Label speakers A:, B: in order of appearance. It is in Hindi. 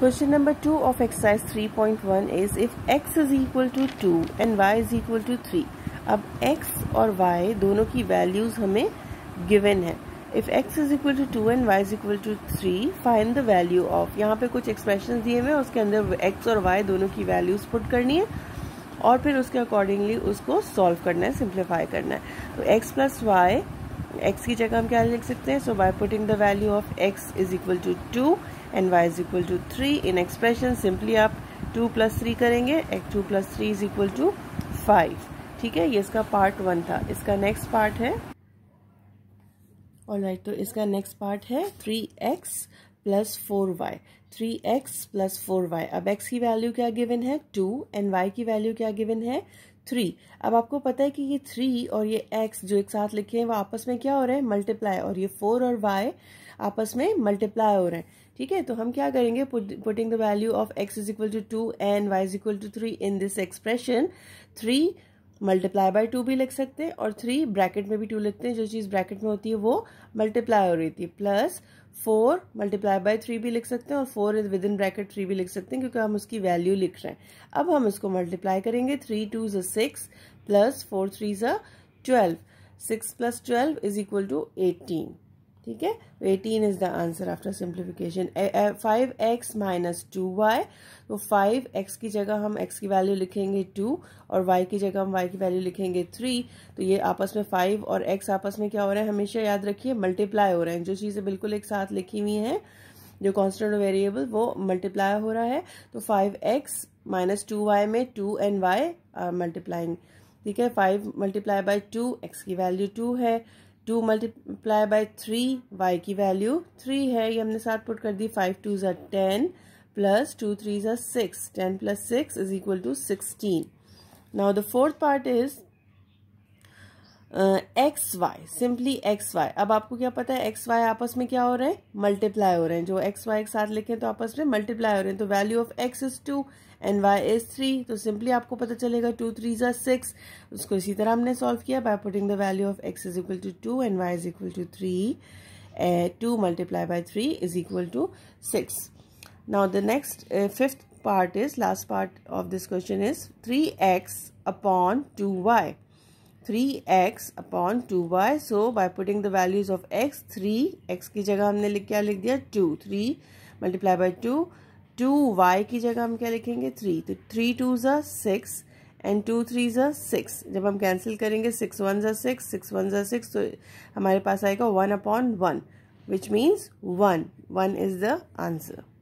A: Question number 2 of exercise 3.1 is if x is equal to 2 and y is equal to 3. अब x और y दोनों की values हमें given है if x is equal to two and y is equal to three find the value of यहाँ पे कुछ एक्सप्रेशन दिए हुए हैं उसके अंदर x और y दोनों की वैल्यूज पुट करनी है और फिर उसके अकॉर्डिंगली उसको सॉल्व करना है सिंप्लीफाई करना है तो x प्लस वाई एक्स की जगह हम क्या लिख सकते हैं so by putting the value of x is equal to two and y is equal to three in expression simply आप टू प्लस थ्री करेंगे x two plus three is equal to five ठीक है ये इसका पार्ट वन था इसका नेक्स्ट पार्ट है और राइट तो इसका नेक्स्ट पार्ट है three x plus four y three x plus four y अब एक्स की वैल्यू क्या गिवन है टू एंड वाई की वैल्यू क्या गिवन है थ्री अब आपको पता है कि ये थ्री और ये एक्स जो एक साथ लिखे हैं वो आपस में क्या हो रहे हैं मल्टीप्लाई और ये फोर और वाई आपस में मल्टीप्लाई हो रहे हैं ठीक है तो हम क्या करेंगे putting the value of x is equal to two and y is equal to three in this expression three multiply by two भी लिख सकते हैं और थ्री ब्रैकेट में भी टू लिखते हैं जो चीज़ ब्रैकेट में होती है वो मल्टीप्लाई हो रही थी plus four multiply by three भी लिख सकते हैं और four is within bracket three भी लिख सकते हैं क्योंकि हम उसकी वैल्यू लिख रहे हैं अब हम इसको मल्टीप्लाई करेंगे थ्री टू जिक्स सिक्स प्लस फोर थ्री ज़ twelve six plus twelve is equal to eighteen ठीक है eighteen is the answer after simplification five x minus two y तो फाइव एक्स तो की जगह हम एक्स की वैल्यू लिखेंगे टू और वाई की जगह हम वाई की वैल्यू लिखेंगे थ्री तो ये आपस में फाइव और एक्स आपस में क्या हो रहे हैं हमेशा याद रखिए मल्टीप्लाई हो रहे हैं जो चीज़ें बिल्कुल एक साथ लिखी हुई हैं जो कॉन्स्टेंट वेरिएबल वो मल्टीप्लाई हो रहा है तो five x minus two y में टू एंड वाई मल्टीप्लाइंग ठीक है five multiply by two x की वैल्यू टू है two multiply by three y की वैल्यू थ्री है ये हमने साथ पुट कर दी फाइव टू जर टेन प्लस टू थ्री जर six ten plus six is equal to sixteen now the fourth part is x y simply x y अब आपको क्या पता है एक्स वाई आपस में क्या हो रहे हैं मल्टीप्लाई हो रहे हैं जो एक्स वाई एक साथ लिखे तो आपस में मल्टीप्लाई हो रहे हैं तो value of x is two and y is three तो सिंपली आपको पता चलेगा टू थ्री ज़ा सिक्स उसको इसी तरह हमने सॉल्व किया by putting the value of x is equal to two and y is equal to three two multiply by three is equal to six now the next fifth part is last part of this question is three x upon two y three x upon two y so by putting the values of x three x की जगह हमने लिख क्या लिख दिया two three multiply by to two y की जगह हम क्या लिखेंगे थ्री तो थ्री टू ज़ा सिक्स एंड टू थ्री ज़ा सिक्स जब हम कैंसिल करेंगे सिक्स वन ज़ा सिक्स सिक्स वन ज़ा सिक्स तो हमारे पास आएगा one upon one which means one one is the answer